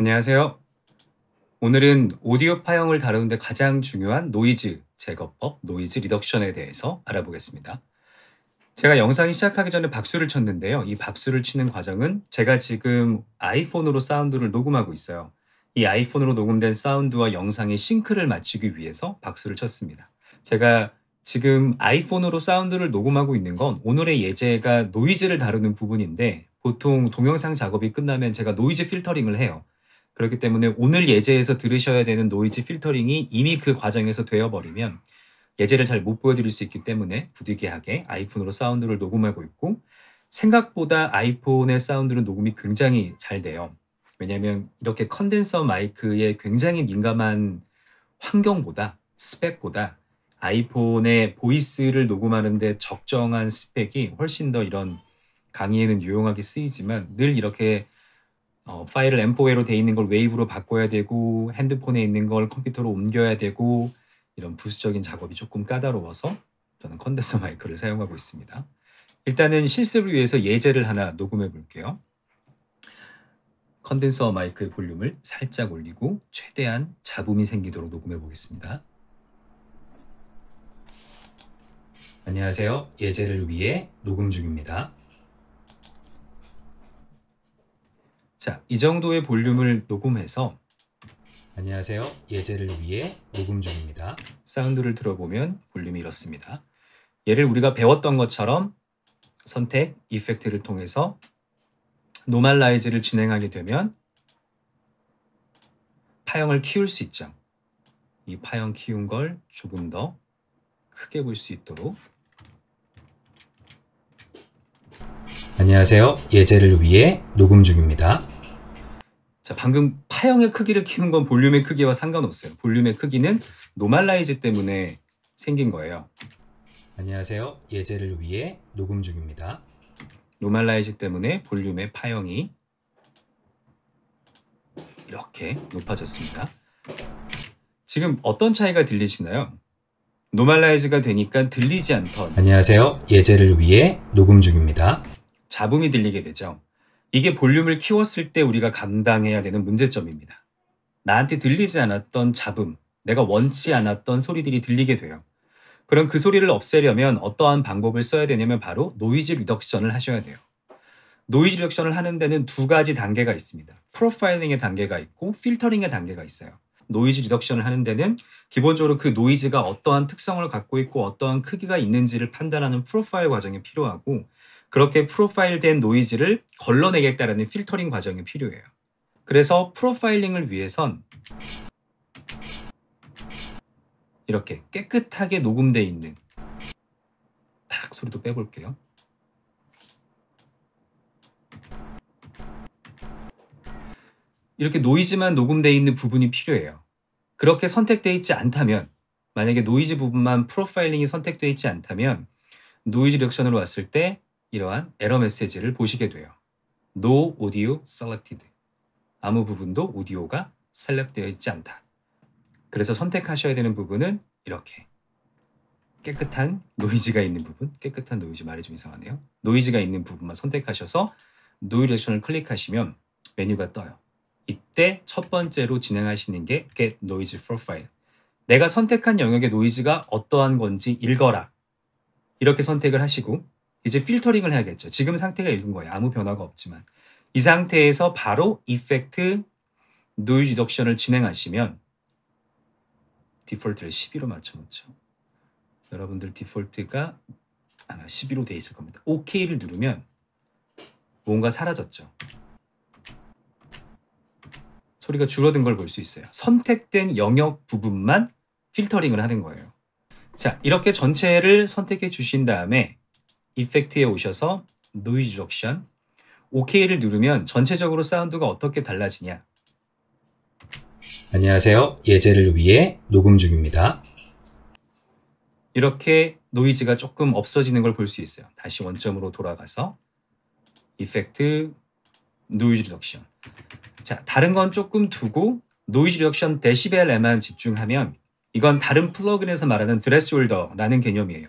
안녕하세요. 오늘은 오디오 파형을 다루는데 가장 중요한 노이즈 제거법, 노이즈 리덕션에 대해서 알아보겠습니다. 제가 영상이 시작하기 전에 박수를 쳤는데요. 이 박수를 치는 과정은 제가 지금 아이폰으로 사운드를 녹음하고 있어요. 이 아이폰으로 녹음된 사운드와 영상의 싱크를 맞추기 위해서 박수를 쳤습니다. 제가 지금 아이폰으로 사운드를 녹음하고 있는 건 오늘의 예제가 노이즈를 다루는 부분인데 보통 동영상 작업이 끝나면 제가 노이즈 필터링을 해요. 그렇기 때문에 오늘 예제에서 들으셔야 되는 노이즈 필터링이 이미 그 과정에서 되어버리면 예제를 잘 못 보여드릴 수 있기 때문에 부득이하게 아이폰으로 사운드를 녹음하고 있고 생각보다 아이폰의 사운드는 녹음이 굉장히 잘 돼요. 왜냐하면 이렇게 컨덴서 마이크에 굉장히 민감한 환경보다 스펙보다 아이폰의 보이스를 녹음하는데 적정한 스펙이 훨씬 더 이런 강의에는 유용하게 쓰이지만 늘 이렇게 어, 파일을 M4A로 돼 있는 걸 웨이브로 바꿔야 되고 핸드폰에 있는 걸 컴퓨터로 옮겨야 되고 이런 부수적인 작업이 조금 까다로워서 저는 컨덴서 마이크를 사용하고 있습니다. 일단은 실습을 위해서 예제를 하나 녹음해 볼게요. 컨덴서 마이크의 볼륨을 살짝 올리고 최대한 잡음이 생기도록 녹음해 보겠습니다. 안녕하세요. 예제를 위해 녹음 중입니다. 자, 이 정도의 볼륨을 녹음해서 안녕하세요. 예제를 위해 녹음 중입니다. 사운드를 들어보면 볼륨이 이렇습니다. 얘를 우리가 배웠던 것처럼 선택, 이펙트를 통해서 노멀라이즈를 진행하게 되면 파형을 키울 수 있죠. 이 파형 키운 걸 조금 더 크게 볼 수 있도록 안녕하세요. 예제를 위해 녹음 중입니다. 자, 방금 파형의 크기를 키운 건 볼륨의 크기와 상관없어요. 볼륨의 크기는 노말라이즈 때문에 생긴 거예요. 안녕하세요. 예제를 위해 녹음 중입니다. 노말라이즈 때문에 볼륨의 파형이 이렇게 높아졌습니다. 지금 어떤 차이가 들리시나요? 노말라이즈가 되니까 들리지 않던 안녕하세요. 예제를 위해 녹음 중입니다. 잡음이 들리게 되죠. 이게 볼륨을 키웠을 때 우리가 감당해야 되는 문제점입니다. 나한테 들리지 않았던 잡음, 내가 원치 않았던 소리들이 들리게 돼요. 그럼 그 소리를 없애려면 어떠한 방법을 써야 되냐면 바로 노이즈 리덕션을 하셔야 돼요. 노이즈 리덕션을 하는 데는 두 가지 단계가 있습니다. 프로파일링의 단계가 있고 필터링의 단계가 있어요. 노이즈 리덕션을 하는 데는 기본적으로 그 노이즈가 어떠한 특성을 갖고 있고 어떠한 크기가 있는지를 판단하는 프로파일 과정이 필요하고 그렇게 프로파일된 노이즈를 걸러내겠다라는 필터링 과정이 필요해요. 그래서 프로파일링을 위해선 이렇게 깨끗하게 녹음되어 있는 딱 소리도 빼볼게요. 이렇게 노이즈만 녹음되어 있는 부분이 필요해요. 그렇게 선택되어 있지 않다면 만약에 노이즈 부분만 프로파일링이 선택되어 있지 않다면 노이즈 렉션으로 왔을 때 이러한 에러 메시지를 보시게 돼요. No audio selected. 아무 부분도 오디오가 셀렉되어 있지 않다. 그래서 선택하셔야 되는 부분은 이렇게 깨끗한 노이즈가 있는 부분, 깨끗한 노이즈 말이 좀 이상하네요. 노이즈가 있는 부분만 선택하셔서 노이즈 액션을 클릭하시면 메뉴가 떠요. 이때 첫 번째로 진행하시는 게 Get Noise Profile. 내가 선택한 영역의 노이즈가 어떠한 건지 읽어라. 이렇게 선택을 하시고 이제 필터링을 해야겠죠. 지금 상태가 읽은 거예요. 아무 변화가 없지만. 이 상태에서 바로 이펙트 노이즈 리덕션을 진행하시면 디폴트를 12로 맞춰놓죠. 여러분들 디폴트가 아마 12로 돼 있을 겁니다. OK를 누르면 뭔가 사라졌죠. 소리가 줄어든 걸 볼 수 있어요. 선택된 영역 부분만 필터링을 하는 거예요. 자, 이렇게 전체를 선택해 주신 다음에 이펙트에 오셔서 노이즈 럭션 OK를 누르면 전체적으로 사운드가 어떻게 달라지냐 안녕하세요. 예제를 위해 녹음 중입니다. 이렇게 노이즈가 조금 없어지는 걸 볼 수 있어요. 다시 원점으로 돌아가서 이펙트 노이즈 리덕션 자, 다른 건 조금 두고 노이즈 리덕션 데시벨에만 집중하면 이건 다른 플러그인에서 말하는 드레스홀더라는 개념이에요.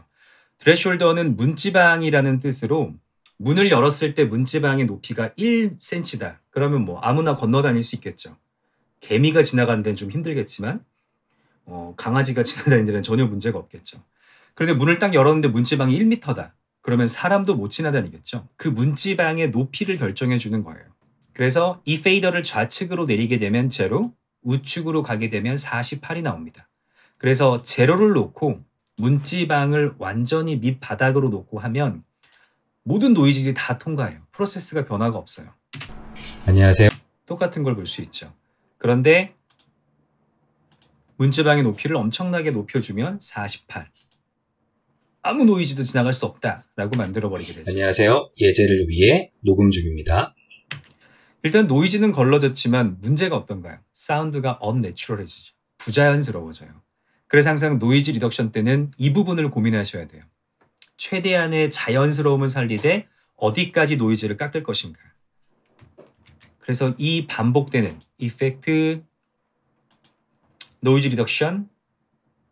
드레숄더는 문지방이라는 뜻으로 문을 열었을 때 문지방의 높이가 1cm다. 그러면 뭐 아무나 건너 다닐 수 있겠죠. 개미가 지나가는 데는 좀 힘들겠지만 어, 강아지가 지나다니는 데는 전혀 문제가 없겠죠. 그런데 문을 딱 열었는데 문지방이 1m다. 그러면 사람도 못 지나다니겠죠. 그 문지방의 높이를 결정해 주는 거예요. 그래서 이 페이더를 좌측으로 내리게 되면 제로, 우측으로 가게 되면 48이 나옵니다. 그래서 제로를 놓고 문지방을 완전히 밑바닥으로 놓고 하면 모든 노이즈들이 다 통과해요. 프로세스가 변화가 없어요. 안녕하세요. 똑같은 걸 볼 수 있죠. 그런데 문지방의 높이를 엄청나게 높여주면 48. 아무 노이즈도 지나갈 수 없다라고 만들어버리게 되죠. 안녕하세요. 예제를 위해 녹음 중입니다. 일단 노이즈는 걸러졌지만 문제가 어떤가요? 사운드가 언내추럴해지죠. 부자연스러워져요. 그래서 항상 노이즈 리덕션 때는 이 부분을 고민하셔야 돼요. 최대한의 자연스러움을 살리되 어디까지 노이즈를 깎을 것인가. 그래서 이 반복되는 이펙트, 노이즈 리덕션,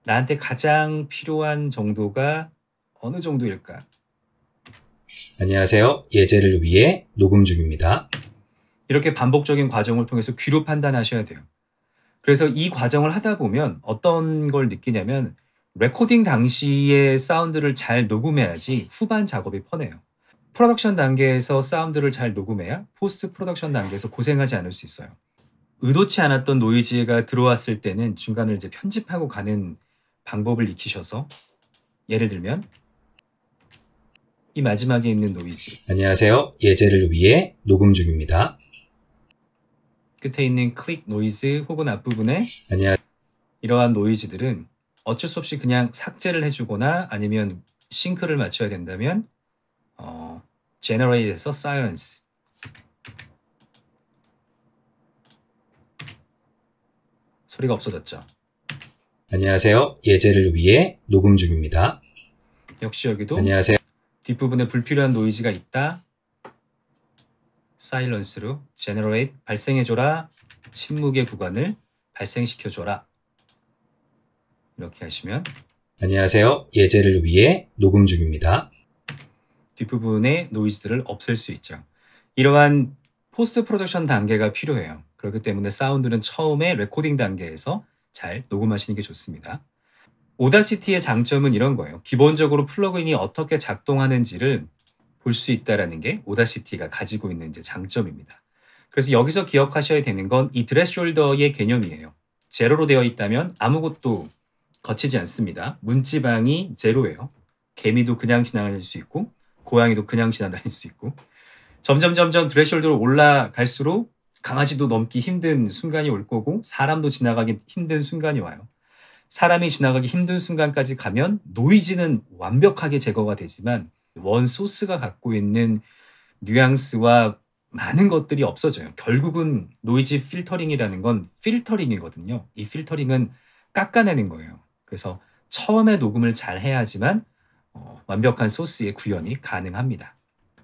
나한테 가장 필요한 정도가 어느 정도일까? 안녕하세요. 예제를 위해 녹음 중입니다. 이렇게 반복적인 과정을 통해서 귀로 판단하셔야 돼요. 그래서 이 과정을 하다 보면 어떤 걸 느끼냐면 레코딩 당시의 사운드를 잘 녹음해야지 후반 작업이 퍼내요. 프로덕션 단계에서 사운드를 잘 녹음해야 포스트 프로덕션 단계에서 고생하지 않을 수 있어요. 의도치 않았던 노이즈가 들어왔을 때는 중간을 이제 편집하고 가는 방법을 익히셔서 예를 들면 이 마지막에 있는 노이즈. 안녕하세요. 예제를 위해 녹음 중입니다. 끝에 있는 클릭 노이즈 혹은 앞부분에 아니야. 이러한 노이즈들은 어쩔 수 없이 그냥 삭제를 해주거나 아니면 싱크를 맞춰야 된다면 어, generate에서 science 소리가 없어졌죠. 안녕하세요. 예제를 위해 녹음 중입니다. 역시 여기도 안녕하세요. 뒷부분에 불필요한 노이즈가 있다 silence로 generate 발생해줘라 침묵의 구간을 발생시켜줘라 이렇게 하시면 안녕하세요 예제를 위해 녹음 중입니다 뒷부분의 노이즈들을 없앨 수 있죠 이러한 포스트 프로젝션 단계가 필요해요 그렇기 때문에 사운드는 처음에 레코딩 단계에서 잘 녹음하시는 게 좋습니다 오다시티의 장점은 이런 거예요 기본적으로 플러그인이 어떻게 작동하는지를 볼수 있다라는 게 오다시티가 가지고 있는 이제 장점입니다. 그래서 여기서 기억하셔야 되는 건 이 드레스숄더의 개념이에요. 제로로 되어 있다면 아무것도 거치지 않습니다. 문지방이 제로예요. 개미도 그냥 지나다닐 수 있고 고양이도 그냥 지나다닐 수 있고 점점 점점 드레스홀드로 올라갈수록 강아지도 넘기 힘든 순간이 올 거고 사람도 지나가기 힘든 순간이 와요. 사람이 지나가기 힘든 순간까지 가면 노이즈는 완벽하게 제거가 되지만 원 소스가 갖고 있는 뉘앙스와 많은 것들이 없어져요. 결국은 노이즈 필터링이라는 건 필터링이거든요. 이 필터링은 깎아내는 거예요. 그래서 처음에 녹음을 잘 해야지만 어, 완벽한 소스의 구현이 가능합니다.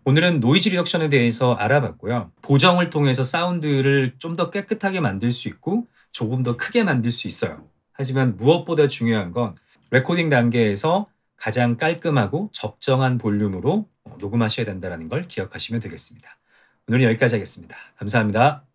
오늘은 노이즈 리액션에 대해서 알아봤고요. 보정을 통해서 사운드를 좀 더 깨끗하게 만들 수 있고 조금 더 크게 만들 수 있어요. 하지만 무엇보다 중요한 건 레코딩 단계에서 가장 깔끔하고 적정한 볼륨으로 녹음하셔야 된다는 걸 기억하시면 되겠습니다. 오늘은 여기까지 하겠습니다. 감사합니다.